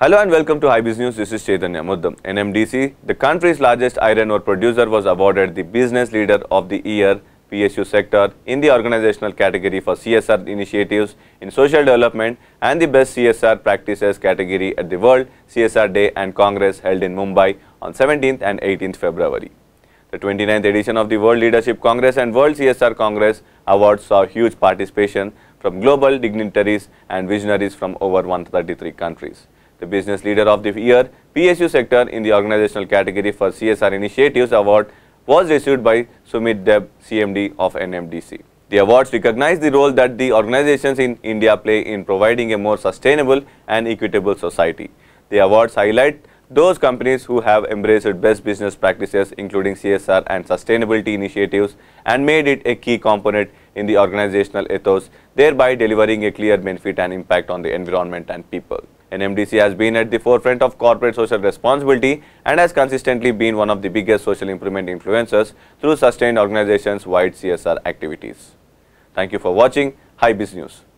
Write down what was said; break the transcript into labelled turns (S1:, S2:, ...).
S1: Hello and welcome to High News. This is Chaitanya Muddam. NMDC, the country's largest iron ore producer, was awarded the Business Leader of the Year PSU sector in the organizational category for CSR initiatives in social development and the best CSR practices category at the World CSR Day and Congress held in Mumbai on 17th and 18th February. The 29th edition of the World Leadership Congress and World CSR Congress Awards saw huge participation from global dignitaries and visionaries from over 133 countries the Business Leader of the Year PSU sector in the organizational category for CSR initiatives award was received by Sumit Deb, CMD of NMDC. The awards recognize the role that the organizations in India play in providing a more sustainable and equitable society. The awards highlight those companies who have embraced best business practices including CSR and sustainability initiatives and made it a key component in the organizational ethos, thereby delivering a clear benefit and impact on the environment and people. NMDC has been at the forefront of corporate social responsibility and has consistently been one of the biggest social improvement influencers through sustained organizations-wide CSR activities. Thank you for watching. Hi Business News.